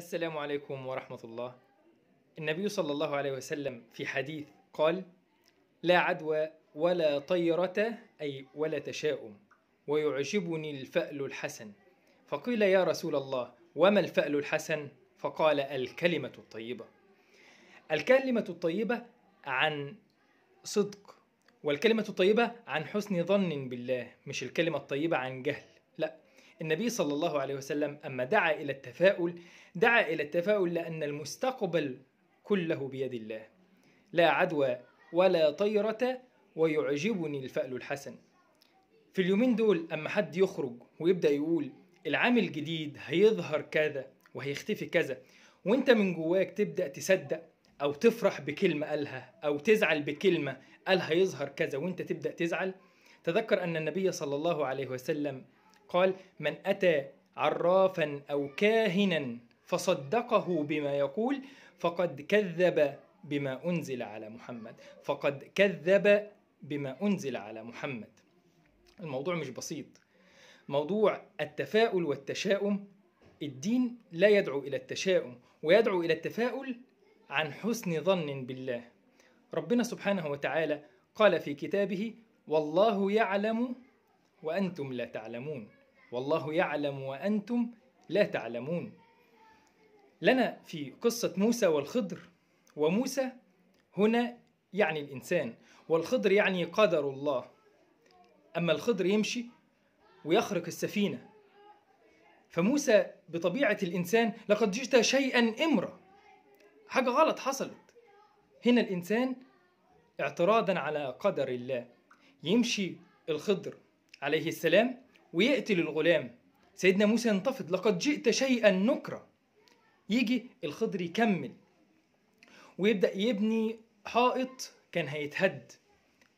السلام عليكم ورحمة الله النبي صلى الله عليه وسلم في حديث قال لا عدوى ولا طيرة أي ولا تشاؤم ويعجبني الفأل الحسن فقيل يا رسول الله وما الفأل الحسن فقال الكلمة الطيبة الكلمة الطيبة عن صدق والكلمة الطيبة عن حسن ظن بالله مش الكلمة الطيبة عن جهل لا النبي صلى الله عليه وسلم أما دعا إلى التفاؤل دعا إلى التفاؤل لأن المستقبل كله بيد الله لا عدوى ولا طيرة ويعجبني الفأل الحسن في اليومين دول أما حد يخرج ويبدأ يقول العام الجديد هيظهر كذا وهيختفي كذا وانت من جواك تبدأ تصدق أو تفرح بكلمة قالها أو تزعل بكلمة قالها يظهر كذا وانت تبدأ تزعل تذكر أن النبي صلى الله عليه وسلم قال من أتى عرافا أو كاهنا فصدقه بما يقول فقد كذب بما أنزل على محمد فقد كذب بما أنزل على محمد الموضوع مش بسيط موضوع التفاؤل والتشاؤم الدين لا يدعو إلى التشاؤم ويدعو إلى التفاؤل عن حسن ظن بالله ربنا سبحانه وتعالى قال في كتابه والله يعلم وأنتم لا تعلمون والله يعلم وأنتم لا تعلمون لنا في قصة موسى والخضر وموسى هنا يعني الإنسان والخضر يعني قدر الله أما الخضر يمشي ويخرق السفينة فموسى بطبيعة الإنسان لقد جئت شيئا إمرا حاجة غلط حصلت هنا الإنسان اعتراضا على قدر الله يمشي الخضر عليه السلام ويقتل الغلام سيدنا موسى ينتفض لقد جئت شيئا نكرا يجي الخضر يكمل ويبدا يبني حائط كان هيتهد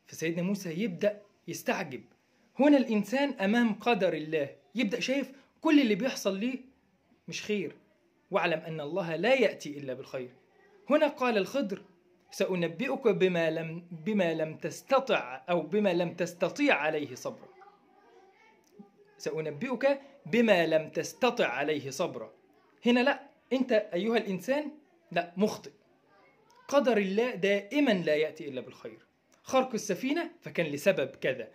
فسيدنا موسى يبدا يستعجب هنا الانسان امام قدر الله يبدا شايف كل اللي بيحصل ليه مش خير واعلم ان الله لا ياتي الا بالخير هنا قال الخضر سانبئك بما لم بما لم تستطع او بما لم تستطيع عليه صبرا سأنبئك بما لم تستطع عليه صبرا هنا لا أنت أيها الإنسان لا مخطئ قدر الله دائما لا يأتي إلا بالخير خرق السفينة فكان لسبب كذا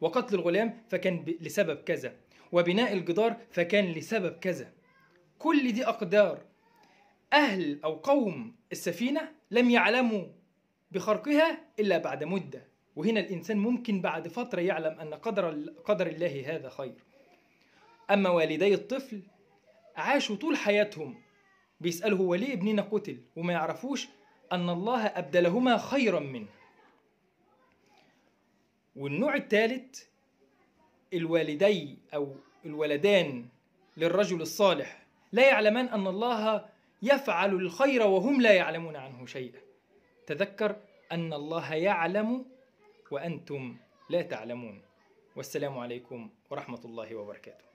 وقتل الغلام فكان لسبب كذا وبناء الجدار فكان لسبب كذا كل دي أقدار أهل أو قوم السفينة لم يعلموا بخرقها إلا بعد مدة وهنا الإنسان ممكن بعد فترة يعلم أن قدر, قدر الله هذا خير أما والدي الطفل عاشوا طول حياتهم بيسأله ليه ابننا قتل وما يعرفوش أن الله أبدلهما خيرا منه والنوع الثالث الوالدي أو الولدان للرجل الصالح لا يعلمان أن الله يفعل الخير وهم لا يعلمون عنه شيئا تذكر أن الله يعلم وأنتم لا تعلمون والسلام عليكم ورحمة الله وبركاته